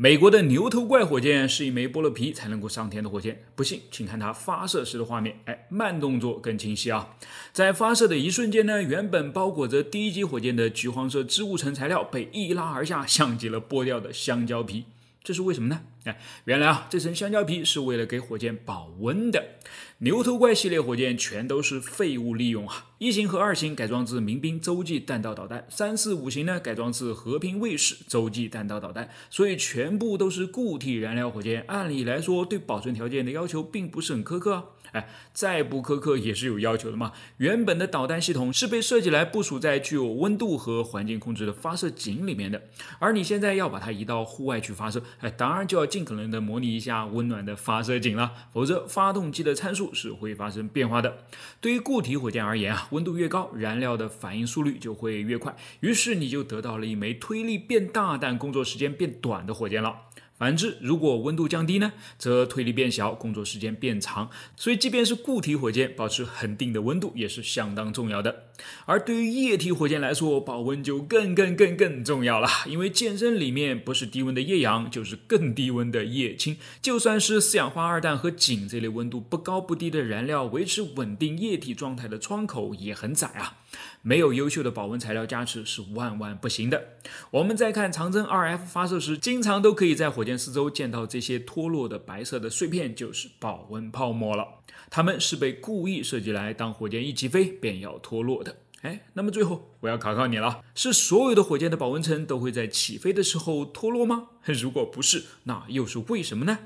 美国的牛头怪火箭是一枚剥了皮才能够上天的火箭，不信，请看它发射时的画面。哎，慢动作更清晰啊！在发射的一瞬间呢，原本包裹着第一级火箭的橘黄色织物层材料被一拉而下，像极了剥掉的香蕉皮。这是为什么呢？原来啊，这层香蕉皮是为了给火箭保温的。牛头怪系列火箭全都是废物利用啊！一型和二型改装自民兵洲际弹道导弹，三四五型呢改装自和平卫士洲际弹道导弹，所以全部都是固体燃料火箭。按理来说，对保存条件的要求并不是很苛刻啊。哎，再不苛刻也是有要求的嘛。原本的导弹系统是被设计来部署在具有温度和环境控制的发射井里面的，而你现在要把它移到户外去发射，哎，当然就要进。尽可能的模拟一下温暖的发射井了，否则发动机的参数是会发生变化的。对于固体火箭而言啊，温度越高，燃料的反应速率就会越快，于是你就得到了一枚推力变大但工作时间变短的火箭了。反之，如果温度降低呢，则推力变小，工作时间变长。所以，即便是固体火箭，保持恒定的温度也是相当重要的。而对于液体火箭来说，保温就更更更更重要了，因为健身里面不是低温的液氧，就是更低温的液氢。就算是四氧化二氮和肼这类温度不高不低的燃料，维持稳定液体状态的窗口也很窄啊。没有优秀的保温材料加持是万万不行的。我们在看长征二 F 发射时，经常都可以在火箭四周见到这些脱落的白色的碎片，就是保温泡沫了。它们是被故意设计来，当火箭一起飞便要脱落的。哎，那么最后我要考考你了：是所有的火箭的保温层都会在起飞的时候脱落吗？如果不是，那又是为什么呢？